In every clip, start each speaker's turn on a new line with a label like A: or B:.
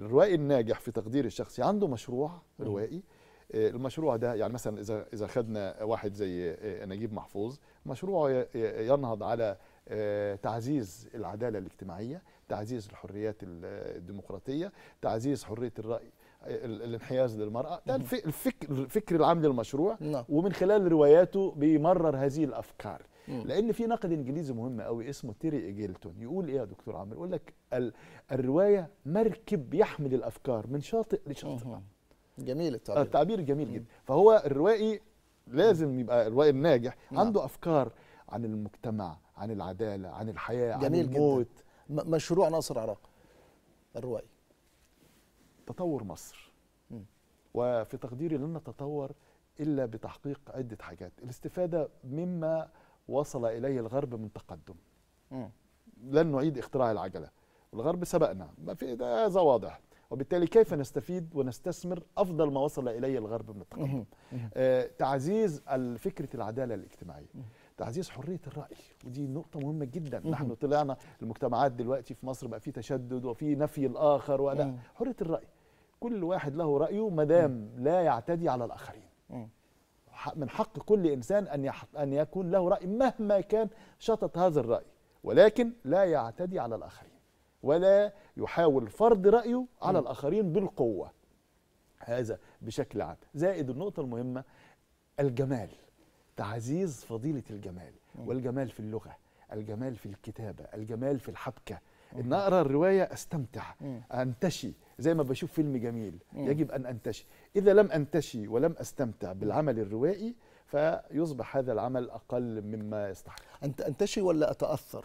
A: الروائي الناجح في تقديري الشخصي عنده مشروع روائي آه، المشروع ده يعني مثلا اذا اذا خدنا واحد زي آه، نجيب محفوظ مشروعه ينهض على آه، تعزيز العداله الاجتماعيه تعزيز الحريات الديمقراطيه تعزيز حريه الراي الانحياز للمراه ده الفكر الفكر العام للمشروع نعم. ومن خلال رواياته بيمرر هذه الافكار لان في نقد انجليزي مهم قوي اسمه تيري ايجلتون يقول ايه يا دكتور عمرو يقول لك الروايه مركب يحمل الافكار من شاطئ لشاطئ جميل التعبير التعبير آه، جميل جدا فهو الروائي لازم يبقى الروائي الناجح نعم. عنده افكار عن المجتمع عن العداله عن الحياه جميل عن الموت جدا. مشروع ناصر عراق الروائي تطور مصر وفي تقديري لن نتطور الا بتحقيق عده حاجات الاستفاده مما وصل اليه الغرب من تقدم م. لن نعيد اختراع العجله الغرب سبقنا ما في هذا واضح وبالتالي كيف نستفيد ونستثمر افضل ما وصل اليه الغرب من التقدم آه، تعزيز فكره العداله الاجتماعيه تعزيز حريه الراي ودي نقطه مهمه جدا نحن طلعنا المجتمعات دلوقتي في مصر بقى في تشدد وفي نفي الاخر ولا حريه الراي كل واحد له رايه ما دام لا يعتدي على الاخرين من حق كل إنسان أن, أن يكون له رأي مهما كان شطط هذا الرأي ولكن لا يعتدي على الآخرين ولا يحاول فرض رأيه على الآخرين بالقوة هذا بشكل عام زائد النقطة المهمة الجمال تعزيز فضيلة الجمال والجمال في اللغة الجمال في الكتابة الجمال في الحبكة ان اقرا الروايه استمتع انتشي زي ما بشوف فيلم جميل مم. نعم. يجب ان انتشي اذا لم انتشي ولم استمتع بالعمل الروائي فيصبح هذا العمل اقل مما يستحق انت انتشي ولا اتاثر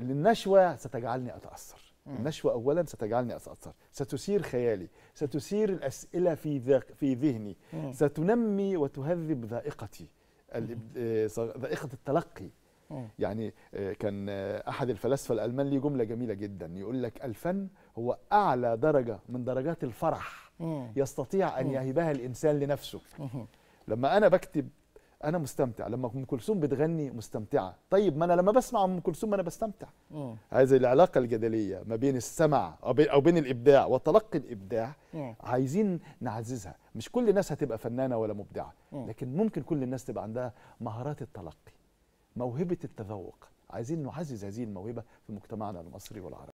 A: النشوه ستجعلني اتاثر النشوة أولا ستجعلني أتأثر ستثير خيالي ستثير الأسئلة في ذاك في ذهني ستنمي وتهذب ذائقتي آه، ذائقة التلقي يعني آه، كان آه، احد الفلاسفه الالمان ليه جمله جميله جدا يقول لك الفن هو اعلى درجه من درجات الفرح يستطيع ان يهبها الانسان لنفسه لما انا بكتب انا مستمتع لما ام كلثوم بتغني مستمتعه طيب ما انا لما بسمع ام كلثوم انا بستمتع هذه العلاقه الجدليه ما بين السمع او بين الابداع وتلقي الابداع مم. عايزين نعززها مش كل الناس هتبقى فنانه ولا مبدعه مم. لكن ممكن كل الناس تبقى عندها مهارات التلقي موهبه التذوق عايزين نعزز هذه الموهبه في مجتمعنا المصري والعربي